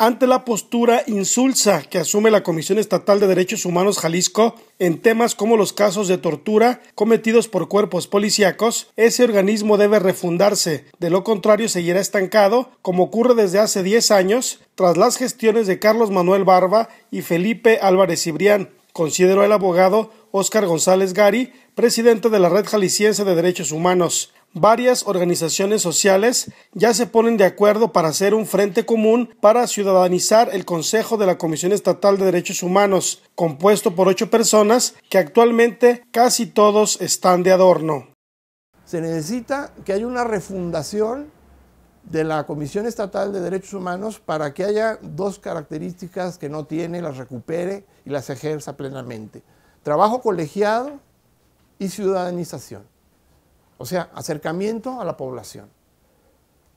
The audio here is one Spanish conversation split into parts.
ante la postura insulsa que asume la Comisión Estatal de Derechos Humanos Jalisco en temas como los casos de tortura cometidos por cuerpos policíacos, ese organismo debe refundarse, de lo contrario seguirá estancado, como ocurre desde hace 10 años, tras las gestiones de Carlos Manuel Barba y Felipe Álvarez Cibrián, consideró el abogado Óscar González Gari, presidente de la Red Jalisciense de Derechos Humanos varias organizaciones sociales ya se ponen de acuerdo para hacer un frente común para ciudadanizar el Consejo de la Comisión Estatal de Derechos Humanos, compuesto por ocho personas que actualmente casi todos están de adorno. Se necesita que haya una refundación de la Comisión Estatal de Derechos Humanos para que haya dos características que no tiene, las recupere y las ejerza plenamente. Trabajo colegiado y ciudadanización. O sea, acercamiento a la población.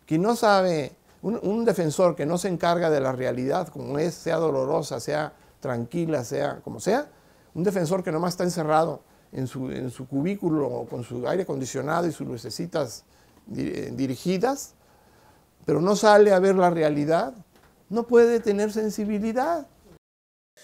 Quien no sabe, un, defensor que no se encarga de la realidad, como es, sea dolorosa, sea tranquila, sea como sea, un defensor que nomás está encerrado en su, cubículo o cubículo con su aire acondicionado y sus lucecitas eh, dirigidas, pero no sale a ver la realidad, no puede tener sensibilidad.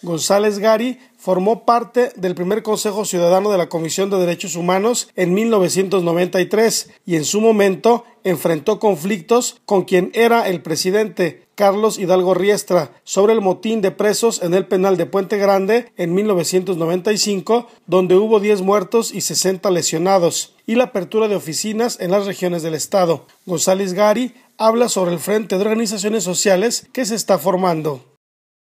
González Gari formó parte del primer Consejo Ciudadano de la Comisión de Derechos Humanos en 1993 y en su momento enfrentó conflictos con quien era el presidente, Carlos Hidalgo Riestra, sobre el motín de presos en el penal de Puente Grande en 1995, donde hubo 10 muertos y 60 lesionados, y la apertura de oficinas en las regiones del Estado. González Gari habla sobre el frente de organizaciones sociales que se está formando.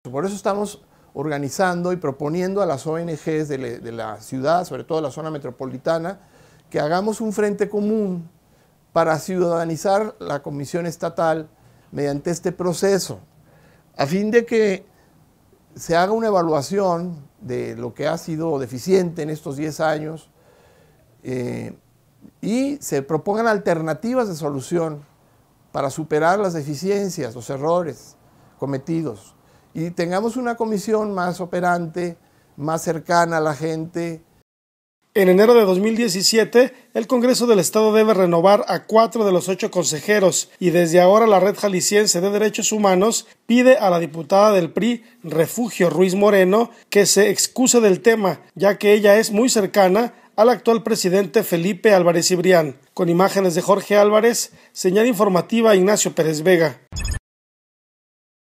Por eso estamos organizando y proponiendo a las ONGs de, la ciudad, sobre todo de la zona metropolitana, que hagamos un frente común para ciudadanizar la Comisión Estatal mediante este proceso, a fin de que se haga una evaluación de lo que ha sido deficiente en estos 10 años eh, y se propongan alternativas de solución para superar las deficiencias, los errores cometidos y tengamos una comisión más operante, más cercana a la gente. En enero de 2017, el Congreso del Estado debe renovar a cuatro de los ocho consejeros y desde ahora la Red Jalisciense de Derechos Humanos pide a la diputada del PRI, Refugio Ruiz Moreno, que se excuse del tema, ya que ella es muy cercana al actual presidente Felipe Álvarez Ibrián. Con imágenes de Jorge Álvarez, señal informativa Ignacio Pérez Vega.